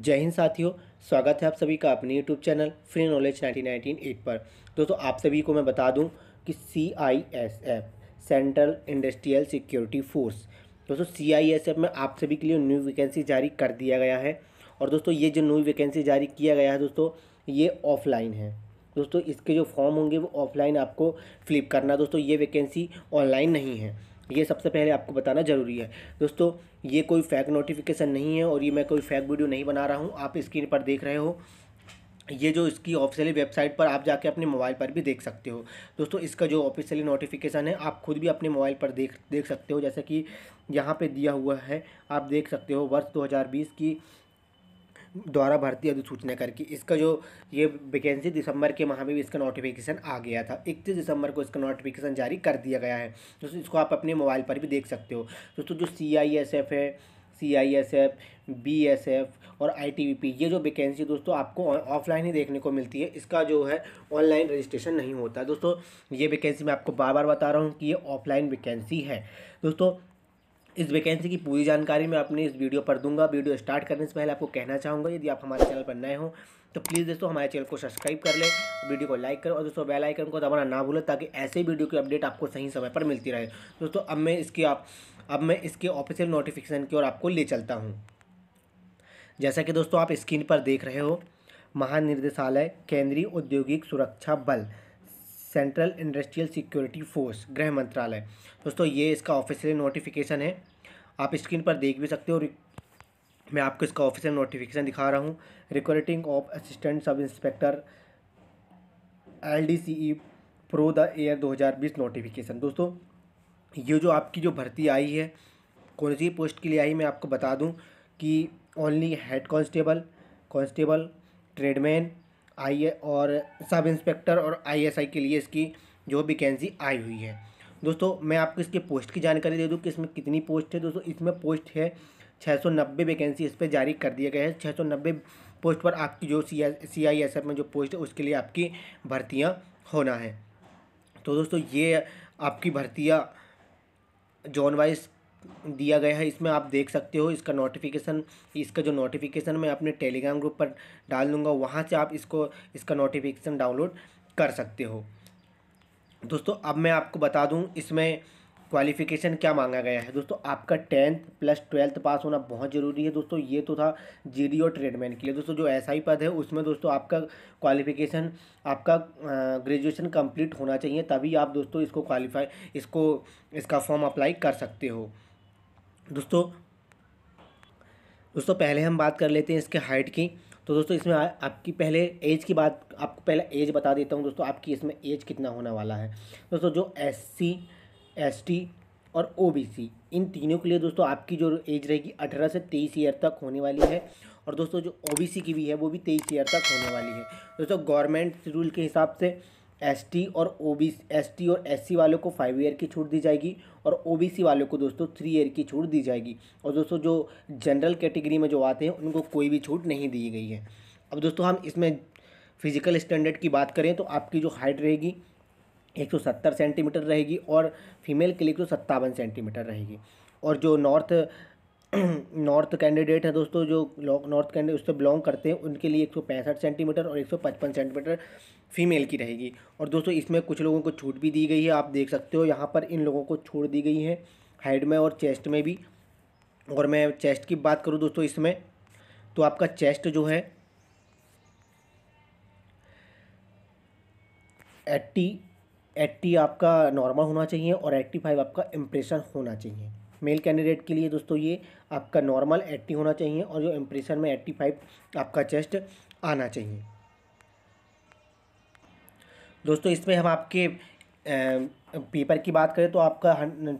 जय हिंद साथियों स्वागत है आप सभी का अपने YouTube channel free knowledge nineteen nineteen eight पर दोस्तों आप सभी को मैं बता दूं कि C I S F central industrial security force दोस्तों सी आई एस एफ में आप सभी के लिए न्यू वैकेंसी जारी कर दिया गया है और दोस्तों ये जो न्यू वैकेंसी जारी किया गया है दोस्तों ये ऑफलाइन है दोस्तों इसके जो फॉर्म होंगे वो ऑफलाइन आपको फ्लिप करना दोस्तों ये वैकेंसी ऑनलाइन नहीं है ये सबसे पहले आपको बताना ज़रूरी है दोस्तों ये कोई फ़ैक नोटिफिकेशन नहीं है और ये मैं कोई फ़ैक वीडियो नहीं बना रहा हूँ आप स्क्रीन पर देख रहे हो ये जो इसकी ऑफिशियली वेबसाइट पर आप जाके अपने मोबाइल पर भी देख सकते हो दोस्तों इसका जो ऑफिशियली नोटिफिकेशन है आप खुद भी अपने मोबाइल पर देख देख सकते हो जैसे कि यहाँ पे दिया हुआ है आप देख सकते हो वर्ष 2020 की द्वारा भर्ती अधिसूचना करके इसका जो ये वैकेंसी दिसंबर के माह में भी इसका नोटिफिकेशन आ गया था इकतीस दिसंबर को इसका नोटिफिकेशन जारी कर दिया गया है दोस्तों इसको आप अपने मोबाइल पर भी देख सकते हो दोस्तों जो सी आई एस एफ है C I S F B S F और आई टी वी पी ये जो वैकेंसी दोस्तों आपको ऑफलाइन ही देखने को मिलती है इसका जो है ऑनलाइन रजिस्ट्रेशन नहीं होता दोस्तों ये वैकेंसी मैं आपको बार बार बता रहा हूँ कि ये ऑफलाइन वैकेंसी है दोस्तों इस वैकेंसी की पूरी जानकारी मैं अपने इस वीडियो पर दूंगा वीडियो स्टार्ट करने से पहले आपको कहना चाहूँगा यदि आप हमारे चैनल पर नए हो तो प्लीज़ दोस्तों हमारे चैनल को सब्सक्राइब कर लें वीडियो को लाइक करें और दोस्तों बेल आइकन को दबाना ना भूलें ताकि ऐसे ही वीडियो की अपडेट आपको सही समय पर मिलती रहे दोस्तों अब मैं इसकी आप अब मैं इसके ऑफिशियल नोटिफिकेशन की ओर आपको ले चलता हूँ जैसा कि दोस्तों आप स्क्रीन पर देख रहे हो महानिर्देशालय केंद्रीय औद्योगिक सुरक्षा बल सेंट्रल इंडस्ट्रियल सिक्योरिटी फोर्स गृह मंत्रालय दोस्तों ये इसका ऑफिशियल नोटिफिकेशन है आप स्क्रीन पर देख भी सकते हो मैं आपको इसका ऑफिशियल नोटिफिकेशन दिखा रहा हूँ recruiting of assistant sub inspector L D C E pro the air 2020 notification दोस्तों ये जो आपकी जो भर्ती आई है कौन सी पोस्ट के लिए आई मैं आपको बता दूं कि only head constable constable tradesman I और सब इंस्पेक्टर और आईएसआई के लिए इसकी जो वैकेंसी आई हुई है दोस्तों मैं आपको इसके पोस्ट की जानकारी दे दूँ कि इसमें कितनी पोस्ट है दोस्तों इसमें पोस्ट है 690 वैकेंसी इस पर जारी कर दिया गया है 690 पोस्ट पर आपकी जो सी सी आई एस एफ में जो पोस्ट है उसके लिए आपकी भर्तियाँ होना है तो दोस्तों ये आपकी भर्तियाँ जोन वाइज दिया गया है इसमें आप देख सकते हो इसका नोटिफिकेशन इसका जो नोटिफिकेशन मैं अपने टेलीग्राम ग्रुप पर डाल दूँगा वहाँ से आप इसको इसका नोटिफिकेशन डाउनलोड कर सकते हो दोस्तों अब मैं आपको बता दूँ इसमें क्वालिफ़िकेशन क्या मांगा गया है दोस्तों आपका टेंथ प्लस ट्वेल्थ पास होना बहुत ज़रूरी है दोस्तों ये तो था जीडी और ट्रेडमैन के लिए दोस्तों जो एस आई पद है उसमें दोस्तों आपका क्वालिफ़िकेशन आपका ग्रेजुएशन कंप्लीट होना चाहिए तभी आप दोस्तों इसको क्वालिफाई इसको इसका फॉर्म अप्लाई कर सकते हो दोस्तों दोस्तों पहले हम बात कर लेते हैं इसके हाइट की तो दोस्तों इसमें आ, आपकी पहले एज की बात आपको पहले एज बता देता हूँ दोस्तों आपकी इसमें एज कितना होने वाला है दोस्तों जो एस सी एस टी और ओ बी सी इन तीनों के लिए दोस्तों आपकी जो एज रहेगी अठारह से तेईस ईयर तक होने वाली है और दोस्तों जो ओ बी सी की भी है वो भी तेईस ईयर तक होने वाली है दोस्तों गवर्नमेंट रूल के हिसाब से एसटी और एस एसटी और एससी वालों को फाइव ईयर की छूट दी जाएगी और ओबीसी वालों को दोस्तों थ्री ईयर की छूट दी जाएगी और दोस्तों जो जनरल कैटेगरी में जो आते हैं उनको कोई भी छूट नहीं दी गई है अब दोस्तों हम इसमें फिजिकल स्टैंडर्ड की बात करें तो आपकी जो हाइट रहेगी एक सौ सत्तर सेंटीमीटर रहेगी और फीमेल के लिए एक सौ सत्तावन सेंटीमीटर रहेगी और जो नॉर्थ नॉर्थ कैंडिडेट है दोस्तों जो नॉर्थ कैंडिडेट उससे बिलोंग करते हैं उनके लिए एक सेंटीमीटर और पचपन सेंटीमीटर फीमेल की रहेगी और दोस्तों इसमें कुछ लोगों को छूट भी दी गई है आप देख सकते हो यहाँ पर इन लोगों को छूट दी गई है हेड में और चेस्ट में भी और मैं चेस्ट की बात करूँ दोस्तों इसमें तो आपका चेस्ट जो है एट्टी एट्टी आपका नॉर्मल होना चाहिए और एट्टी फाइव आपका इम्प्रेशन होना चाहिए मेल कैंडिडेट के लिए दोस्तों ये आपका नॉर्मल एट्टी होना चाहिए और जो एम्प्रेशन में एट्टी फाइव आपका चेस्ट आना चाहिए दोस्तों इसमें हम आपके पेपर की बात करें तो आपका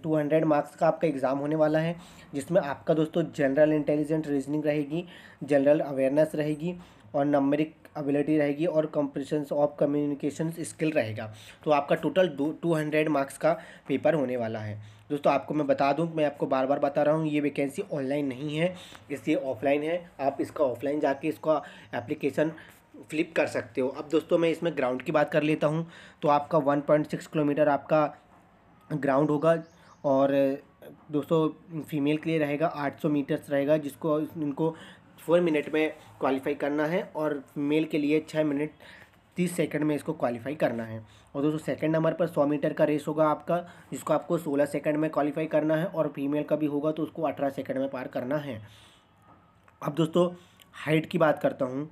टू हंड्रेड मार्क्स का आपका एग्ज़ाम होने वाला है जिसमें आपका दोस्तों जनरल इंटेलिजेंट रीजनिंग रहेगी जनरल अवेयरनेस रहेगी और नंबरिक एबिलिटी रहेगी और कंप्रेशन ऑफ कम्युनिकेशन स्किल रहेगा तो आपका टोटल टू हंड्रेड मार्क्स का पेपर होने वाला है दोस्तों आपको मैं बता दूं मैं आपको बार बार बता रहा हूँ ये वैकेंसी ऑनलाइन नहीं है इसलिए ऑफलाइन है आप इसका ऑफलाइन जाके इसका एप्लीकेशन फ्लिप कर सकते हो अब दोस्तों मैं इसमें ग्राउंड की बात कर लेता हूँ तो आपका वन पॉइंट सिक्स किलोमीटर आपका ग्राउंड होगा और दोस्तों फीमेल के लिए रहेगा आठ सौ मीटर्स रहेगा जिसको इनको फोर मिनट में क्वालिफाई करना है और मेल के लिए छः मिनट तीस सेकंड में इसको क्वालिफाई करना है और दोस्तों सेकंड नंबर पर सौ मीटर का रेस होगा आपका जिसको आपको सोलह सेकंड में क्वालिफाई करना है और फीमेल का भी होगा तो उसको अठारह सेकंड में पार करना है अब दोस्तों हाइट की बात करता हूँ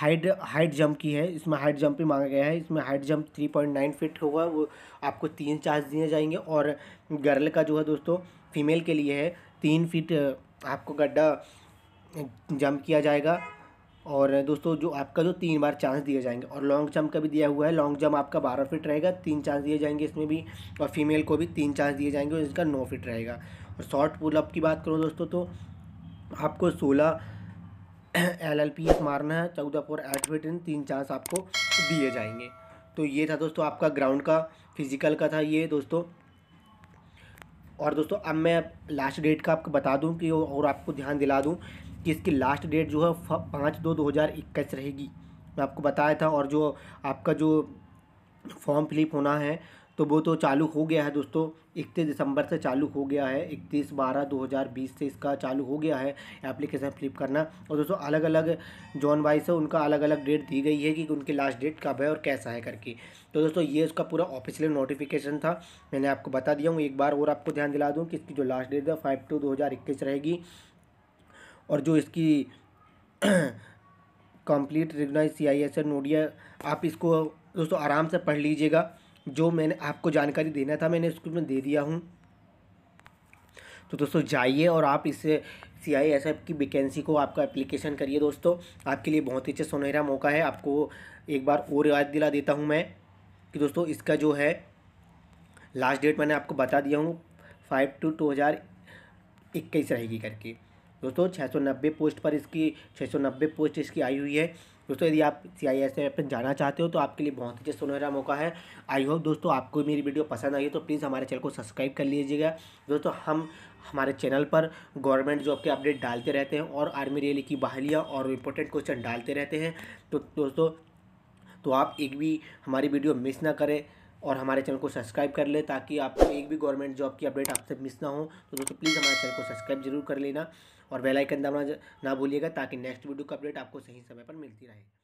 हाइट हाइट जंप की है इसमें हाइट जंप भी मांगा गया है इसमें height jump three point nine feet होगा वो आपको तीन चार्ज दिए जाएंगे और गर्ल का जो है दोस्तों फीमेल के लिए है तीन फिट आपको गड्ढा जंप किया जाएगा और दोस्तों जो आपका जो तीन बार चांस दिए जाएंगे और लॉन्ग जंप का भी दिया हुआ है लॉन्ग जंप आपका बारह फिट रहेगा तीन चांस दिए जाएंगे इसमें भी और फीमेल को भी तीन चांस दिए जाएंगे और इसका नौ फिट रहेगा और शॉर्ट पुल अप की बात करो दोस्तों तो आपको सोलह एल एल पी एस मारना है चौदह फोर एट फिट इन तीन चांस आपको दिए जाएंगे तो ये था दोस्तों आपका ग्राउंड का फिजिकल का था ये दोस्तों और दोस्तों अब मैं लास्ट डेट का आपको बता दूं कि और आपको ध्यान दिला दूं जिसकी लास्ट डेट जो है पाँच दो दो हज़ार इक्कीस रहेगी मैं आपको बताया था और जो आपका जो फॉर्म फिलिप होना है तो वो तो चालू हो गया है दोस्तों इकतीस दिसंबर से चालू हो गया है इकतीस बारह दो हज़ार बीस से इसका चालू हो गया है एप्लीकेशन फ्लिप करना और दोस्तों अलग अलग जॉन वाइज है उनका अलग अलग डेट दी गई है कि उनकी लास्ट डेट कब है और कैसा है करके तो दोस्तों ये उसका पूरा ऑफिशियल नोटिफिकेशन था मैंने आपको बता दिया हूँ एक बार और आपको ध्यान दिला दूँ कि इसकी जो लास्ट डेट है फाइव टू दो रहेगी और जो इसकी complete recognise C I S N ओडिया आप इसको दोस्तों आराम से पढ़ लीजिएगा जो मैंने आपको जानकारी देना था मैंने उसको मैं दे दिया हूँ तो दोस्तों जाइए और आप इस सी आई एस एफ की वैकेंसी को आपका एप्लीकेशन करिए दोस्तों आपके लिए बहुत ही अच्छा सुनहरा मौका है आपको एक बार और याद दिला देता हूँ मैं कि दोस्तों इसका जो है लास्ट डेट मैंने आपको बता दिया हूँ फाइव टू टू हज़ार इक्कीस रहेगी करके दोस्तों छः सौ नब्बे पोस्ट पर इसकी छः सौ नब्बे पोस्ट इसकी आई हुई है दोस्तों यदि आप सी आई एस एफ जाना चाहते हो तो आपके लिए बहुत ही सुनहरा मौका है आई होप दोस्तों आपको मेरी वीडियो पसंद आई है तो प्लीज़ हमारे चैनल को सब्सक्राइब कर लीजिएगा दोस्तों हम हमारे चैनल पर गवर्नमेंट जॉब के अपडेट डालते रहते हैं और आर्मी रैली की बहालियाँ और इंपॉर्टेंट क्वेश्चन डालते रहते हैं तो दोस्तों तो आप एक भी हमारी वीडियो मिस ना करें और हमारे चैनल को सब्सक्राइब कर ले ताकि आपको एक भी गवर्नमेंट जॉब की अपडेट आपसे मिस ना हो तो दोस्तों प्लीज़ हमारे चैनल को सब्सक्राइब जरूर कर लेना और बेलाइकन आइकन दबाना ना भूलिएगा ताकि नेक्स्ट वीडियो का अपडेट आपको सही समय पर मिलती रहे